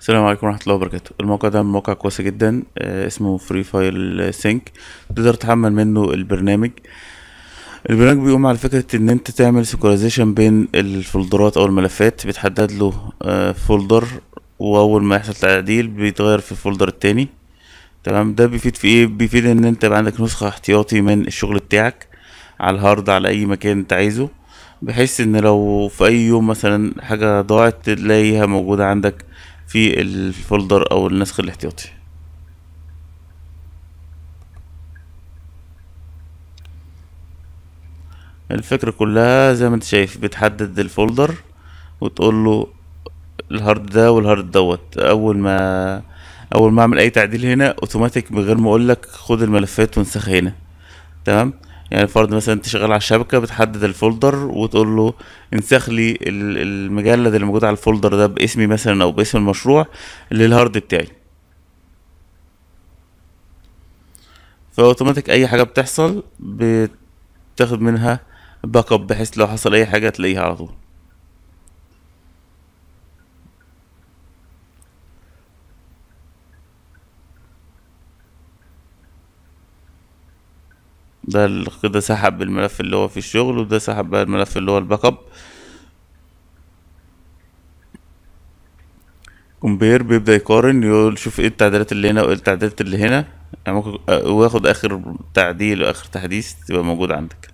السلام عليكم ورحمه الله وبركاته الموقع ده موقع كويس جدا آه، اسمه فري فايل سينك تقدر تحمل منه البرنامج البرنامج بيقوم على فكرة ان انت تعمل سيكوريزيشن بين الفولدرات او الملفات بتحدد له آه، فولدر واول ما يحصل تعديل بيتغير في الفولدر التاني تمام ده بيفيد في ايه بيفيد ان انت يبقى عندك نسخة احتياطي من الشغل بتاعك على الهارد على اي مكان انت عايزه بحيث ان لو في اي يوم مثلا حاجة ضاعت تلاقيها موجودة عندك في الفولدر او النسخ الاحتياطي الفكرة كلها زي ما انت شايف بتحدد الفولدر وتقول له الهارد ده والهارد دوت اول ما اول ما اعمل اي تعديل هنا اوتوماتيك من غير ما اقول لك خد الملفات وانسخ هنا تمام يعني فرض مثلا انت شغال على الشبكه بتحدد الفولدر وتقول له انسخ لي المجلد اللي موجود على الفولدر ده باسمي مثلا او باسم المشروع للهارد بتاعي فاوتوماتيك اي حاجه بتحصل بتاخد منها باك اب بحيث لو حصل اي حاجه تلاقيها على طول ده كده سحب الملف اللي هو في الشغل وده سحب بقى الملف اللي هو الباك اب كومبير بيبدأ يقارن يقول شوف ايه التعديلات اللي هنا وايه التعديلات اللي هنا يعني ممكن آه، واخد اخر تعديل واخر تحديث تبقى موجود عندك